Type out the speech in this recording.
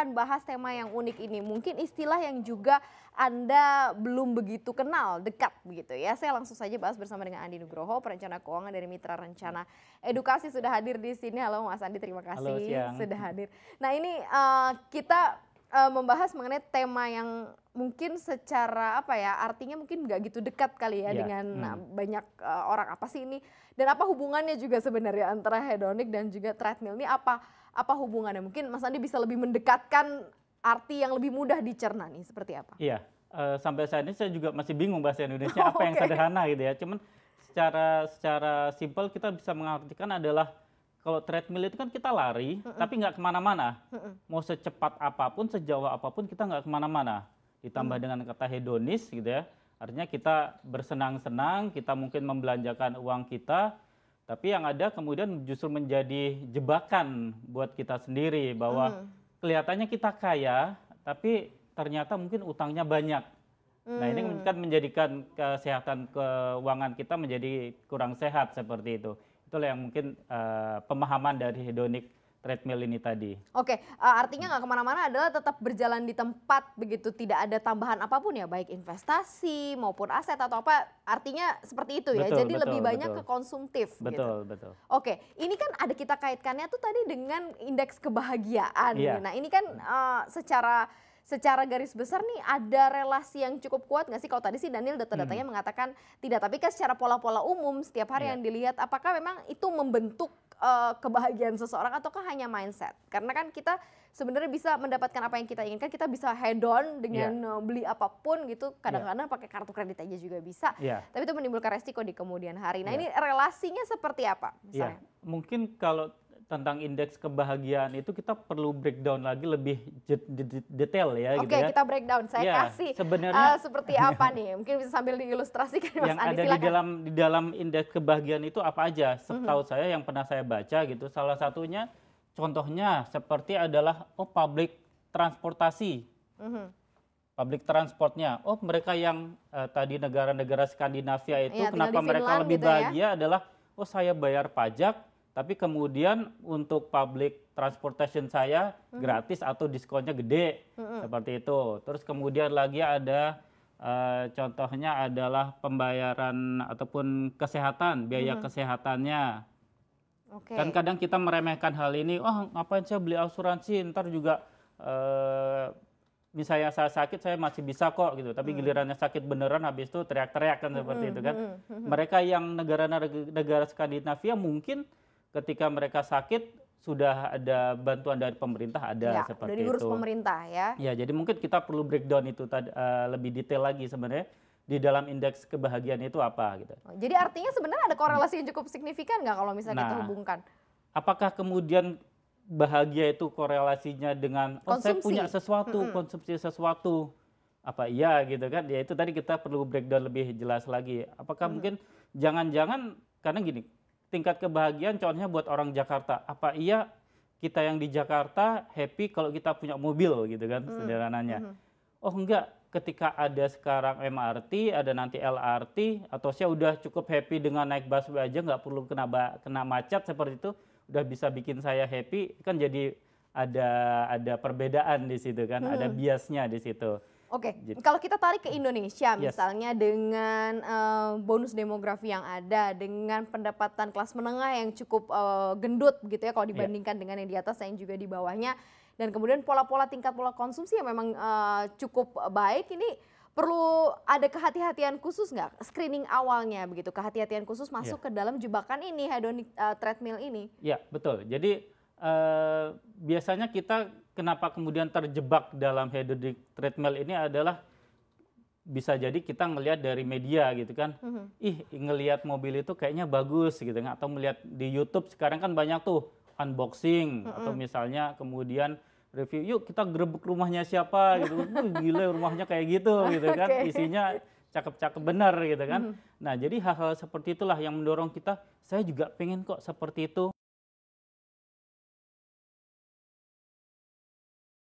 akan bahas tema yang unik ini. Mungkin istilah yang juga Anda belum begitu kenal, dekat begitu ya. Saya langsung saja bahas bersama dengan Andi Nugroho, perencana keuangan dari Mitra Rencana Edukasi sudah hadir di sini. Halo Mas Andi, terima kasih Halo, sudah hadir. Nah ini uh, kita uh, membahas mengenai tema yang mungkin secara apa ya artinya mungkin nggak gitu dekat kali ya yeah. dengan hmm. Ah, banyak uh, orang apa sih ini dan apa hubungannya juga sebenarnya antara hedonik dan juga treadmill ini apa apa hubungannya mungkin Mas Andi bisa lebih mendekatkan arti yang lebih mudah dicerna nih seperti apa? Iya yeah. uh, sampai saat ini saya juga masih bingung bahasa Indonesia apa okay. yang sederhana gitu ya cuman secara secara simpel kita bisa mengartikan adalah kalau treadmill itu kan kita lari, -uh. tapi nggak kemana-mana. -uh. Mau secepat apapun, sejauh apapun kita nggak kemana-mana. Ditambah -huh. Hmm. dengan kata hedonis gitu ya, artinya kita bersenang-senang, kita mungkin membelanjakan uang kita, tapi yang ada kemudian justru menjadi jebakan buat kita sendiri bahwa -huh. kelihatannya kita kaya, tapi ternyata mungkin utangnya banyak. -huh. Nah ini hmm. kan menjadikan kesehatan keuangan kita menjadi kurang sehat seperti itu. Itulah yang mungkin uh, pemahaman dari hedonic treadmill ini tadi. Oke, uh, artinya nggak kemana-mana adalah tetap berjalan di tempat begitu, tidak ada tambahan apapun ya, baik investasi maupun aset atau apa. Artinya seperti itu ya. Betul, Jadi betul, lebih banyak betul. ke konsumtif. Gitu. Betul, gitu. betul. Oke, ini kan ada kita kaitkannya tuh tadi dengan indeks kebahagiaan. Iya. Nah, ini kan uh, secara secara garis besar nih ada relasi yang cukup kuat nggak sih? Kalau tadi sih Daniel data-datanya hmm. mengatakan tidak, tapi kan secara pola-pola umum setiap hari yeah. yang dilihat, apakah memang itu membentuk uh, kebahagiaan seseorang ataukah hanya mindset? Karena kan kita sebenarnya bisa mendapatkan apa yang kita inginkan, kita bisa head on dengan yeah. Iya. beli apapun gitu. Kadang-kadang yeah. pakai kartu kredit aja juga bisa. Yeah. Tapi itu menimbulkan resiko di kemudian hari. Nah, yeah. ini relasinya seperti apa Yeah. Mungkin kalau tentang indeks kebahagiaan itu kita perlu breakdown lagi lebih detail ya gitu Oke, gitu ya. kita breakdown. Saya ya, kasih sebenarnya uh, seperti apa nih? Mungkin bisa sambil diilustrasikan Mas Yang Andi, ada di dalam di dalam indeks kebahagiaan itu apa aja? Setahu mm-hmm. saya yang pernah saya baca gitu, salah satunya contohnya seperti adalah oh public transportasi. Mm-hmm. Public transportnya, oh mereka yang uh, tadi negara-negara Skandinavia itu ya, kenapa mereka Finland lebih gitu ya. bahagia ya? adalah oh saya bayar pajak tapi kemudian untuk public transportation saya mm-hmm. gratis atau diskonnya gede mm-hmm. seperti itu. Terus kemudian lagi ada uh, contohnya adalah pembayaran ataupun kesehatan, biaya mm-hmm. kesehatannya. Okay. Kan kadang kita meremehkan hal ini, oh ngapain saya beli asuransi, ntar juga uh, eh, misalnya saya sakit saya masih bisa kok gitu, tapi mm-hmm. gilirannya sakit beneran habis itu teriak-teriak kan mm-hmm. seperti itu kan. Mm-hmm. Mereka yang negara-negara Skandinavia mungkin ketika mereka sakit sudah ada bantuan dari pemerintah ada ya, seperti dari itu. pemerintah ya. Ya, jadi mungkin kita perlu breakdown itu uh, lebih detail lagi sebenarnya di dalam indeks kebahagiaan itu apa gitu. Oh, jadi artinya sebenarnya ada korelasi yang cukup signifikan nggak kalau misalnya nah, kita hubungkan? Apakah kemudian bahagia itu korelasinya dengan oh saya punya sesuatu, mm -hmm. konsumsi sesuatu apa iya gitu kan? Ya itu tadi kita perlu breakdown lebih jelas lagi. Apakah mm -hmm. mungkin jangan-jangan karena gini, tingkat kebahagiaan contohnya buat orang Jakarta. Apa iya kita yang di Jakarta happy kalau kita punya mobil gitu kan mm. sederhananya. Mm. Oh enggak, ketika ada sekarang MRT, ada nanti LRT atau saya udah cukup happy dengan naik bus aja nggak perlu kena kena macet seperti itu, udah bisa bikin saya happy kan jadi ada ada perbedaan di situ kan, mm. ada hmm. biasnya di situ. Oke, okay. Gitu. kalau kita tarik ke hmm. Indonesia yes. misalnya dengan uh, bonus demografi yang ada, dengan pendapatan kelas menengah yang cukup uh, gendut gitu ya kalau iya. dibandingkan yeah. dengan yang di atas yang juga di bawahnya dan kemudian pola-pola tingkat pola konsumsi yang memang uh, cukup baik ini perlu ada kehati-hatian khusus nggak screening awalnya begitu kehati-hatian khusus iya. masuk yeah. ke dalam jebakan ini hedonic uh, treadmill ini. Ya yeah, betul. Jadi uh, biasanya kita kenapa kemudian terjebak dalam hedonic treadmill ini adalah bisa jadi kita ngelihat dari media gitu kan, mm-hmm. ih ngelihat mobil itu kayaknya bagus gitu kan, atau melihat di YouTube sekarang kan banyak tuh unboxing mm-hmm. atau misalnya kemudian review, yuk kita grebek rumahnya siapa gitu, gila rumahnya kayak gitu gitu kan, okay. isinya cakep-cakep benar gitu kan. Mm-hmm. Nah jadi hal-hal seperti itulah yang mendorong kita, saya juga pengen kok seperti itu.